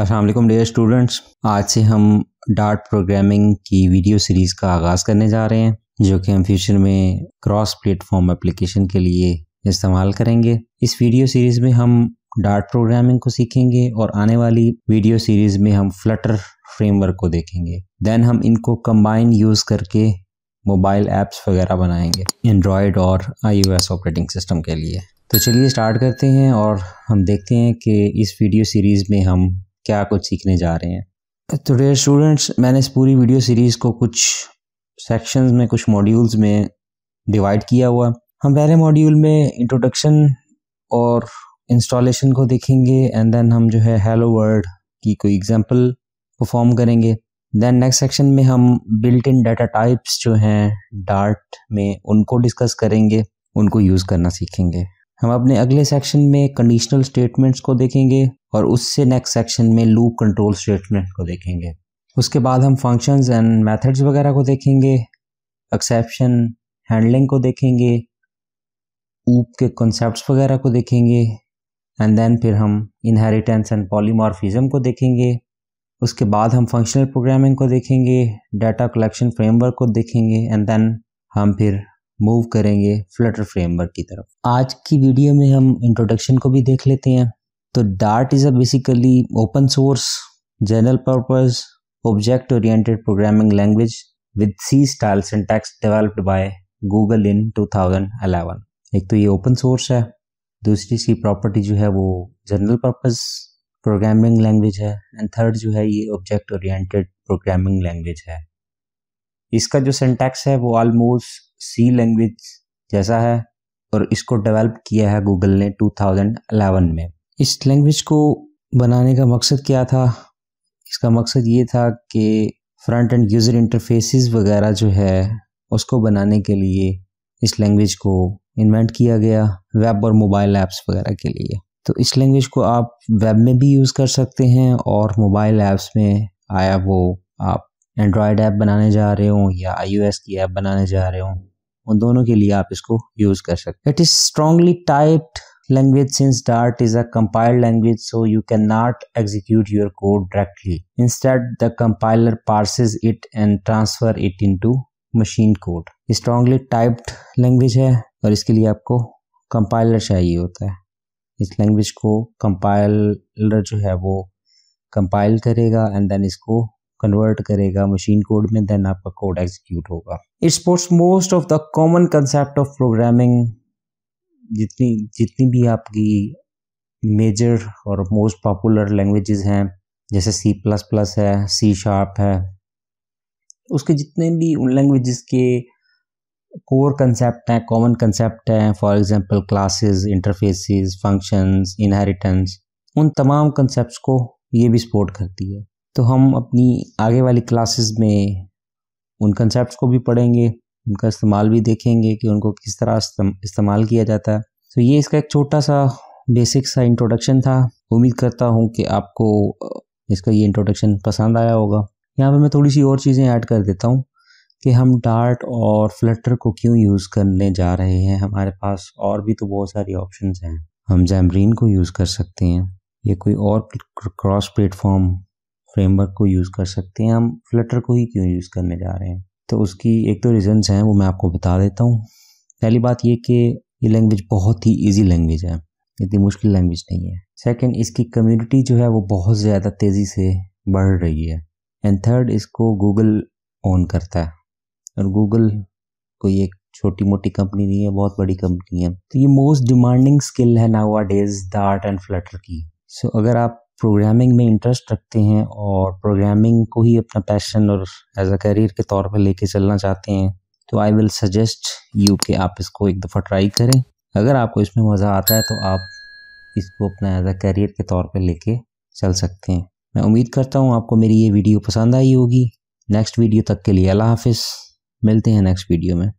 अस्सलाम dear students आज से हम डार्ट प्रोग्रामिंग की वीडियो सीरीज़ का आगाज़ करने जा रहे हैं जो कि हम फ्यूचर में क्रॉस प्लेटफॉर्म एप्लीकेशन के लिए इस्तेमाल करेंगे इस वीडियो सीरीज़ में हम डार्ट प्रोग्रामिंग को सीखेंगे और आने वाली वीडियो सीरीज़ में हम फ्लटर फ्रेमवर्क को देखेंगे देन हम इनको कम्बाइन यूज़ करके मोबाइल ऐप्स वगैरह बनाएंगे एंड्रॉयड और आईओएस ऑपरेटिंग सिस्टम के लिए तो चलिए स्टार्ट करते हैं और हम देखते हैं कि इस वीडियो सीरीज़ में हम क्या कुछ सीखने जा रहे हैं तो डेयर स्टूडेंट्स मैंने इस पूरी वीडियो सीरीज़ को कुछ सेक्शंस में कुछ मॉड्यूल्स में डिवाइड किया हुआ हम पहले मॉड्यूल में इंट्रोडक्शन और इंस्टॉलेशन को देखेंगे एंड देन हम जो है हेलो वर्ल्ड की कोई एग्जांपल परफॉर्म करेंगे देन नेक्स्ट सेक्शन में हम बिल्ट इन डाटा टाइप्स जो हैं डार्ट में उनको डिस्कस करेंगे उनको यूज़ करना सीखेंगे हम अपने अगले सेक्शन में कंडीशनल स्टेटमेंट्स को देखेंगे और उससे नेक्स्ट सेक्शन में लूप कंट्रोल स्टेटमेंट को देखेंगे उसके बाद हम फंक्शंस एंड मेथड्स वगैरह को देखेंगे एक्सेप्शन हैंडलिंग को देखेंगे ऊप के कॉन्सेप्ट वगैरह को देखेंगे एंड देन फिर हम इनहेरिटेंस एंड पॉलीमॉर्फिज्म को देखेंगे उसके बाद हम फंक्शनल प्रोग्रामिंग को देखेंगे डाटा कलेक्शन फ्रेमवर्क को देखेंगे एंड देन हम फिर मूव करेंगे फ्लटर फ्रेमवर्क की तरफ आज की वीडियो में हम इंट्रोडक्शन को भी देख लेते हैं तो Dart is a basically open source general purpose object oriented programming language with C style syntax developed by Google in 2011 एक तो ये ओपन सोर्स है दूसरी इसकी प्रॉपर्टी जो है वो जनरल पर्पस प्रोग्रामिंग लैंग्वेज है एंड थर्ड जो है ये ऑब्जेक्ट ओरिएंटेड प्रोग्रामिंग लैंग्वेज है इसका जो सिंटैक्स है वो ऑलमोस्ट सी लैंग्वेज जैसा है और इसको डेवलप किया है गूगल ने 2011 में इस लैंग्वेज को बनाने का मकसद क्या था इसका मकसद ये था कि फ्रंट एंड यूज़र इंटरफेसेस वगैरह जो है उसको बनाने के लिए इस लैंग्वेज को इन्वेंट किया गया वेब और मोबाइल ऐप्स वगैरह के लिए तो इस लैंग्वेज को आप वेब में भी यूज़ कर सकते हैं और मोबाइल ऐप्स में आया वो आप एंड्रॉयड ऐप बनाने जा रहे हो या आई की ऐप बनाने जा रहे हो उन दोनों के लिए आप इसको यूज कर सकते it is strongly typed language since Dart is a compiled language so you can not execute your code directly instead the compiler parses it and transfer it into machine code strongly typed language है और इसके लिए आपको compiler चाहिए होता है इस language को कंपाइलर जो है वो कंपाइल करेगा एंड देन इसको कन्वर्ट करेगा मशीन कोड में देन आपका कोड एग्जीक्यूट होगा it supports most of the common concept of programming जितनी जितनी भी आपकी मेजर और मोस्ट पॉपुलर लैंग्वेजेस हैं जैसे सी प्लस प्लस है सी शार्प है उसके जितने भी उन लैंग्वेजेस के कोर कंसेप्ट हैं कॉमन कंसेप्ट हैं for example classes interfaces functions inheritance उन तमाम कंसेप्ट को ये भी सपोर्ट करती है तो हम अपनी आगे वाली क्लासेस में उन कंसेप्ट को भी पढ़ेंगे उनका इस्तेमाल भी देखेंगे कि उनको किस तरह इस्तेमाल किया जाता है तो ये इसका एक छोटा सा बेसिक सा इंट्रोडक्शन था उम्मीद करता हूँ कि आपको इसका ये इंट्रोडक्शन पसंद आया होगा यहाँ पे मैं थोड़ी सी और चीज़ें ऐड कर देता हूँ कि हम डार्ट और फ्लटर को क्यों यूज़ करने जा रहे हैं हमारे पास और भी तो बहुत सारी ऑप्शंस हैं हम जैमरीन को यूज़ कर सकते हैं ये कोई और क्रॉस प्लेटफॉर्म फ्रेमवर्क को यूज़ कर सकते हैं हम फ्लटर को ही क्यों यूज़ करने जा रहे हैं तो उसकी एक तो रीज़न्स हैं वो मैं आपको बता देता हूँ पहली बात ये कि ये लैंग्वेज बहुत ही ईजी लैंग्वेज है इतनी मुश्किल लैंग्वेज नहीं है सेकेंड इसकी कम्यूनिटी जो है वो बहुत ज़्यादा तेज़ी से बढ़ रही है एंड थर्ड इसको गूगल ऑन करता है और गूगल कोई एक छोटी मोटी कंपनी नहीं है बहुत बड़ी कंपनी है तो ये मोस्ट डिमांडिंग स्किल है now days Dart and Flutter की सो so, अगर आप प्रोग्रामिंग में इंटरेस्ट रखते हैं और प्रोग्रामिंग को ही अपना पैशन और एज अ करियर के तौर पर लेके चलना चाहते हैं तो आई विल सजेस्ट यू कि आप इसको एक दफ़ा ट्राई करें अगर आपको इसमें मज़ा आता है तो आप इसको अपना एज अ करियर के तौर पर लेके चल सकते हैं मैं उम्मीद करता हूँ आपको मेरी ये वीडियो पसंद आई होगी नेक्स्ट वीडियो तक के लिए अल्लाह हाफिज़ मिलते हैं नेक्स्ट वीडियो में